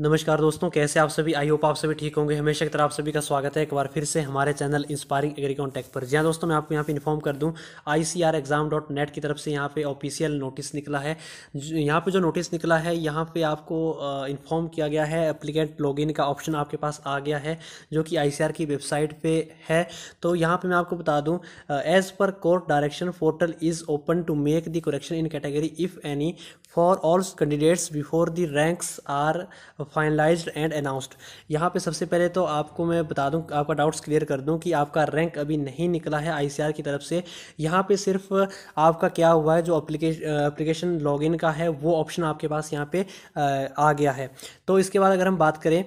नमस्कार दोस्तों कैसे आप सभी आई होप आप सभी ठीक होंगे हमेशा की तरह आप सभी का स्वागत है एक बार फिर से हमारे चैनल इंस्पायरिंग एग्री कॉन्टैक्ट पर जी हाँ दोस्तों मैं आपको यहाँ पे इन्फॉर्म कर दूँ आर एग्जाम डॉट नेट की तरफ से यहाँ पे ऑफिशियल नोटिस निकला है यहाँ पे जो नोटिस निकला है यहाँ पे आपको इन्फॉर्म किया गया है लॉग इन का ऑप्शन आपके पास आ गया है जो कि आई की वेबसाइट पर है तो यहाँ पर मैं आपको बता दूँ as per court direction portal is open to make the correction in category if any for all candidates before the ranks are finalised and announced यहाँ पे सबसे पहले तो आपको मैं बता दूँ आपका डाउट्स क्लियर कर दूँ कि आपका रैंक अभी नहीं निकला है आई की तरफ से यहाँ पे सिर्फ आपका क्या हुआ है जो अप्लीकेशन लॉगिन का है वो ऑप्शन आपके पास यहाँ पे आ गया है तो इसके बाद अगर हम बात करें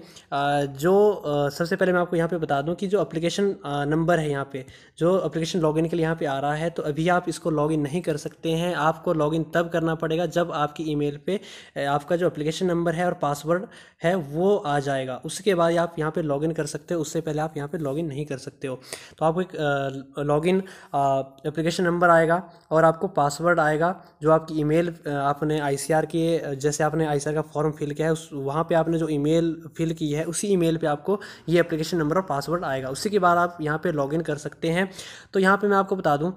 जो सबसे पहले मैं आपको यहाँ पे बता दूँ कि जो अप्लीकेशन नंबर है यहाँ पे जो अप्लीकेशन लॉगिन के लिए यहाँ पे आ रहा है तो अभी आप इसको लॉगिन नहीं कर सकते हैं आपको लॉगिन तब करना पड़ेगा जब आपकी ईमेल पे आपका जो अप्लीकेशन नंबर है और पासवर्ड है वो आ जाएगा उसके बाद आप यहाँ पे लॉगिन कर सकते हो उससे पहले आप यहाँ पे लॉगिन नहीं कर सकते हो तो आपको एक लॉगिन एप्लीकेशन नंबर आएगा और आपको पासवर्ड आएगा जो आपकी ईमेल आपने आई के जैसे आपने आई का फॉर्म फिल किया है उस वहाँ पर आपने जो ईमेल फिल की है उसी ईमेल पे आपको ये एप्लीकेशन नंबर और पासवर्ड आएगा उसी के बाद आप यहाँ पे लॉगिन कर सकते हैं तो यहाँ पे मैं आपको बता दूँ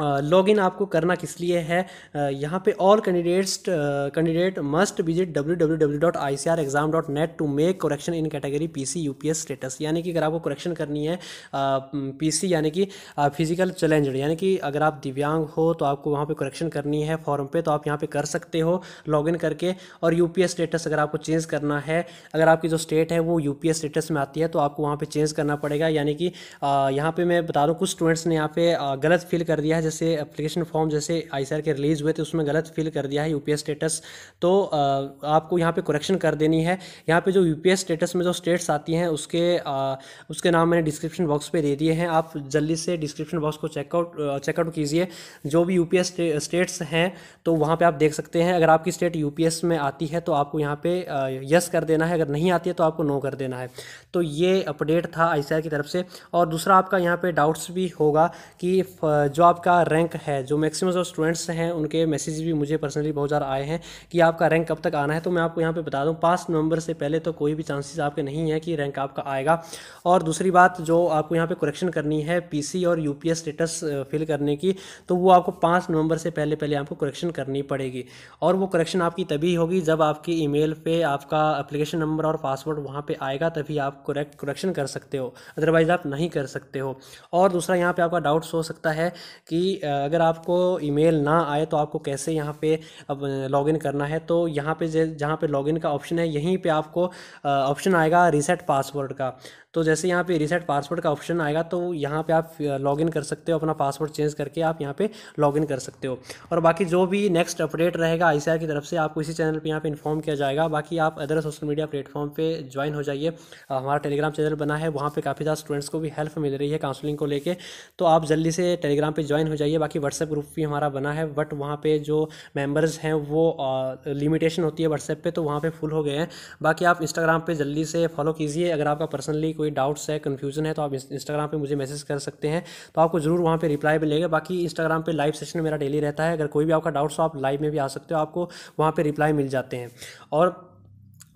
लॉग इन आपको करना किस लिए है यहाँ पे all candidates candidate must visit W W W dot I C R exam dot net to make correction in category P C U P S status यानी कि अगर आपको करेक्शन करनी है पी सी यानी कि फिजिकल चैलेंज यानी कि अगर आप दिव्यांग हो तो आपको वहाँ पर करेक्शन करनी है फॉर्म पर तो आप यहाँ पर कर सकते हो लॉग इन करके और यू पी एस स्टेटस अगर आपको चेंज करना है अगर आपकी जो स्टेट है वो यू पी एस स्टेटस में आती है तो आपको वहाँ पर चेंज करना पड़ेगा यानी कि यहाँ पर मैं बता दूँ कुछ स्टूडेंट्स ने यहाँ पर गलत फील कर दिया है जैसे अप्लीकेशन फॉर्म जैसे आई के रिलीज़ हुए थे उसमें गलत फिल कर दिया है यूपीएस स्टेटस तो आपको यहाँ पे करेक्शन कर देनी है यहाँ पे जो यूपीएस स्टेटस में जो स्टेट्स आती हैं उसके उसके नाम मैंने डिस्क्रिप्शन बॉक्स पर दे दिए हैं आप जल्दी से डिस्क्रिप्शन बॉक्स को चेकआउट चेकआउट कीजिए जो भी यूपीएस स्टेट्स हैं तो वहाँ पर आप देख सकते हैं अगर आपकी स्टेट यूपीएस में आती है तो आपको यहाँ पर यस कर देना है अगर नहीं आती है तो आपको नो कर देना है तो ये अपडेट था आई की तरफ से और दूसरा आपका यहाँ पर डाउट्स भी होगा कि जो आपका आपका रैंक है जो मैक्सिमम जो स्टूडेंट्स हैं उनके मैसेज भी मुझे पर्सनली बहुत ज़्यादा आए हैं कि आपका रैंक कब तक आना है तो मैं आपको यहाँ पे बता दूँ पाँच नवंबर से पहले तो कोई भी चांसेस आपके नहीं है कि रैंक आपका आएगा और दूसरी बात जो आपको यहाँ पर करेक्शन करनी है पी और यू स्टेटस फिल करने की तो वो आपको पाँच नवंबर से पहले पहले आपको करेक्शन करनी पड़ेगी और वो करेक्शन आपकी तभी होगी जब आपकी ईमेल पे आपका एप्लीकेशन नंबर और पासवर्ड वहाँ पे आएगा तभी आप करेक्ट करेक्शन कर सकते हो अदरवाइज़ आप नहीं कर सकते हो और दूसरा यहाँ पे आपका डाउट्स हो सकता है कि अगर आपको ईमेल ना आए तो आपको कैसे यहाँ पे अब लॉगिन करना है तो यहाँ पे जहाँ पे लॉगिन का ऑप्शन है यहीं पे आपको ऑप्शन आएगा रिसेट पासवर्ड का तो जैसे यहाँ पे रिसेट पासवर्ड का ऑप्शन आएगा तो यहाँ पे आप लॉगिन कर सकते हो अपना पासवर्ड चेंज करके आप यहाँ पे लॉगिन कर सकते हो और बाकी जो भी नेक्स्ट अपडेट रहेगा आई की तरफ से आपको इसी चैनल पर यहाँ पर इन्फॉर्म किया जाएगा बाकी आप अदर सोशल मीडिया प्लेटफॉर्म पर ज्वाइन हो जाइए हमारा टेलीग्राम चैनल बना है वहाँ पर काफ़ी ज़्यादा स्टूडेंट्स को भी हेल्प मिल रही है काउंसलिंग को लेकर तो आप जल्दी से टेलीग्राम पर ज्वाइन हो जाइए बाकी व्हाट्सएप ग्रुप भी हमारा बना है बट वहाँ पर जो मेम्बर्स हैं वो लिमिटेशन होती है व्हाट्सएप पर तो वहाँ पर फुल हो गए हैं बाकी आप इंस्टाग्राम पर जल्दी से फॉलो कीजिए अगर आपका पर्सनली कोई कोई डाउट्स है कन्फ्यूजन है तो आप इंस्टाग्राम पर मुझे मैसेज कर सकते हैं तो आपको ज़रूर वहाँ पर रिप्लाई मिलेगा बाकी इंस्टाग्राम पर लाइव सेशन मेरा डेली रहता है अगर कोई भी आपका डाउट्स हो आप लाइव में भी आ सकते हो आपको वहाँ पर रिप्लाई मिल जाते हैं और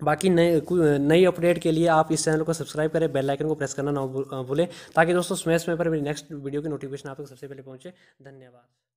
बाकी नए नई अपडेट के लिए आप इस चैनल को सब्सक्राइब करें बेल आइकन को प्रेस करना ना भूलें ताकि दोस्तों स्मैश में पर मेरी नेक्स्ट वीडियो की नोटिफिकेशन आप तक सबसे पहले पहुंचे धन्यवाद